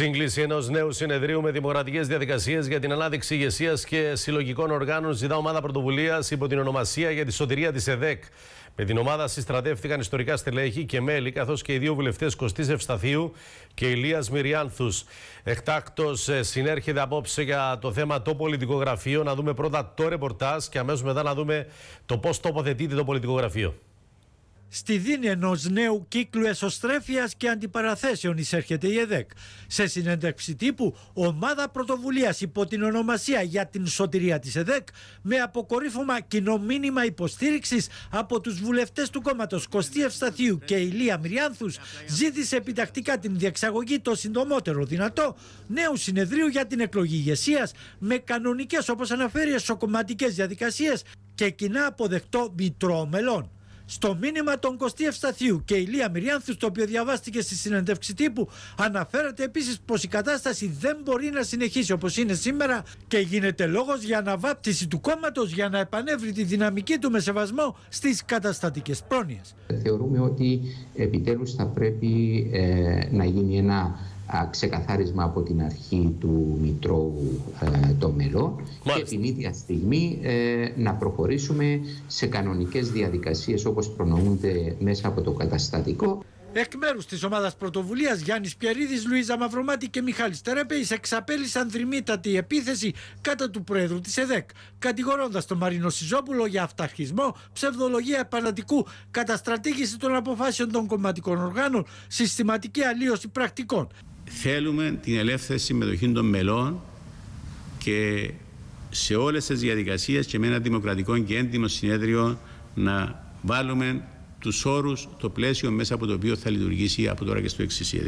Σύγκληση ενός νέου συνεδρίου με δημοκρατικέ διαδικασίες για την ανάδειξη ηγεσίας και συλλογικών οργάνων ζητά ομάδα πρωτοβουλίας υπό την ονομασία για τη σωτηρία της ΕΔΕΚ. Με την ομάδα συστρατεύτηκαν ιστορικά στελέχη και μέλη, καθώς και οι δύο βουλευτές Κωστής Ευσταθίου και Ηλίας Μυριάνθους. Εκτάκτο ε, συνέρχεται απόψε για το θέμα το πολιτικό γραφείο. Να δούμε πρώτα το ρεπορτάζ και αμέσως μετά να δούμε το πώς τοποθετείται το πολιτικό γραφείο. Στη δίνη ενός νέου κύκλου εσωστρέφειας και αντιπαραθέσεων εισέρχεται η ΕΔΕΚ. Σε συνέντευξη τύπου, ομάδα πρωτοβουλίας υπό την ονομασία για την σωτηρία της ΕΔΕΚ, με αποκορύφωμα κοινό μήνυμα υποστήριξης από τους βουλευτές του κόμματος Κωστή Ευσταθίου και Ηλία Μυριάνθους, ζήτησε επιτακτικά την διεξαγωγή το συντομότερο δυνατό νέου συνεδρίου για την εκλογή ηγεσίας με κανονικές όπως αναφέρει εσωκομματικές διαδικασίες και κοινά αποδεκτό μητρό μελών. Στο μήνυμα των Κωστή Ευσταθίου και Ηλία Μυριάνθου, το οποίο διαβάστηκε στη συνέντευξη τύπου, αναφέρεται επίσης πως η κατάσταση δεν μπορεί να συνεχίσει όπως είναι σήμερα και γίνεται λόγος για αναβάπτιση του κόμματος για να επανέβρει τη δυναμική του με σεβασμό στις καταστατικές πρόνοιες. Θεωρούμε ότι επιτέλους θα πρέπει ε, να γίνει ένα ξεκαθάρισμα από την αρχή του Μητρώου ε, το μελό Μάλιστα. και την ίδια στιγμή ε, να προχωρήσουμε σε κανονικές διαδικασίες όπως προνοούνται μέσα από το καταστατικό. Εκ μέρους της ομάδας πρωτοβουλίας Γιάννης Πιαρίδη, Λουίζα Μαυρομάτη και Μιχάλης Τερέπεης εξαπέλυσαν δρυμύτατη επίθεση κατά του Προέδρου της ΕΔΕΚ, κατηγορώντας τον Μαρίνο Σιζόπουλο για αυταρχισμό, ψευδολογία επανατικού, καταστρατήγηση των αποφάσεων των κομματικών οργάνων, συστηματική αλλίωση πρακτικών. Θέλουμε την ελεύθερη συμμετοχή των μελών και σε όλες τις διαδικασίες και με ένα δημοκρατικό και έντιμο συνέδριο να βάλουμε τους όρους, το πλαίσιο μέσα από το οποίο θα λειτουργήσει από τώρα και στο εξής η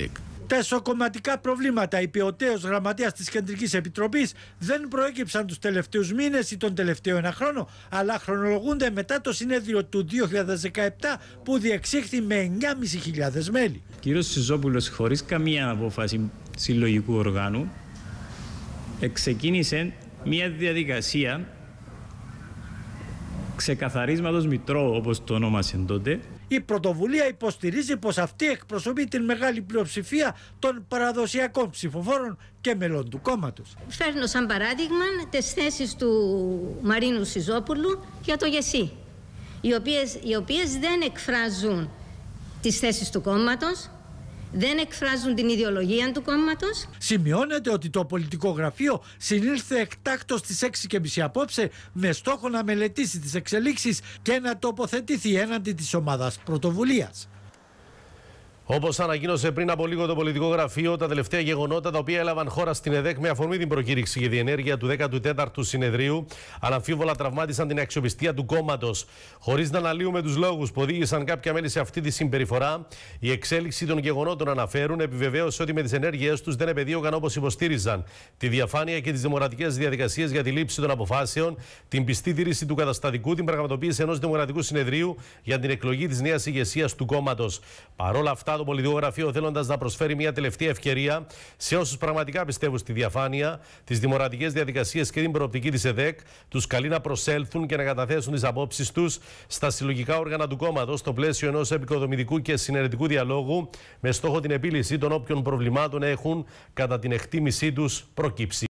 κομματικά προβλήματα, είπε ο τέος γραμματέας της Κεντρικής Επιτροπής, δεν προέκυψαν τους τελευταίους μήνες ή τον τελευταίο ένα χρόνο, αλλά χρονολογούνται μετά το συνέδριο του 2017 που διεξήχθη με 9.500 μέλη. Κύριος Σιζόπουλος, χωρίς καμία απόφαση συλλογικού οργάνου, ξεκίνησε μια διαδικασία ξεκαθαρίσματος μητρώου όπως το ονόμασε τότε η πρωτοβουλία υποστηρίζει πως αυτή εκπροσωπεί την μεγάλη πλειοψηφία των παραδοσιακών ψηφοφόρων και μελών του κόμματος. Φέρνω σαν παράδειγμα τις θέσεις του Μαρίνου Σιζόπουλου για το ΓΕΣΥ, οι οποίες οι οποίες δεν εκφράζουν τις θέσεις του κόμματος, δεν εκφράζουν την ιδεολογία του κόμματος. Σημειώνεται ότι το πολιτικό γραφείο συνήλθε εκτάκτο στι 6.30 απόψε με στόχο να μελετήσει τις εξελίξεις και να τοποθετηθεί έναντι της ομάδας πρωτοβουλίας. Όπως ανακοίνωσε πριν από λίγο το πολιτικό γραφείο, τα τελευταία γεγονότα τα οποία έλαβαν χώρα στην ΕΔΕΚ με αφορμή την προκήρυξη για διενέργεια του 14ου συνεδρίου, αναμφίβολα τραυμάτισαν την αξιοπιστία του κόμματος. Χωρίς να αναλύουμε τους λόγους που οδήγησαν κάποια μέλη σε αυτή τη συμπεριφορά, η εξέλιξη των γεγονότων αναφέρουν επιβεβαίωσε ότι με τις ενέργειές τους δεν επεδίωκαν όπως υποστήριζαν τη διαφάνεια και τις δημοκρατικές διαδικασίες για τη λήψη των αποφάσεων, την πιστή τήρηση του καταστατικού, την πραγματοποίηση ενός δημοκρατικού συνεδρίου για την εκλογή της νέας ηγεσίας του κόμματος. Παρόλα αυτά, το πολιτικό γραφείο, θέλοντας να προσφέρει μια τελευταία ευκαιρία σε όσους πραγματικά πιστεύουν στη διαφάνεια, τις δημοκρατικέ διαδικασίες και την προοπτική της ΕΔΕΚ, τους καλεί να προσέλθουν και να καταθέσουν τις απόψεις τους στα συλλογικά όργανα του κόμματος, στο πλαίσιο ενός επικοδομητικού και συνεργατικού διαλόγου, με στόχο την επίλυση των όποιων προβλημάτων έχουν κατά την εκτίμησή τους προκύψει.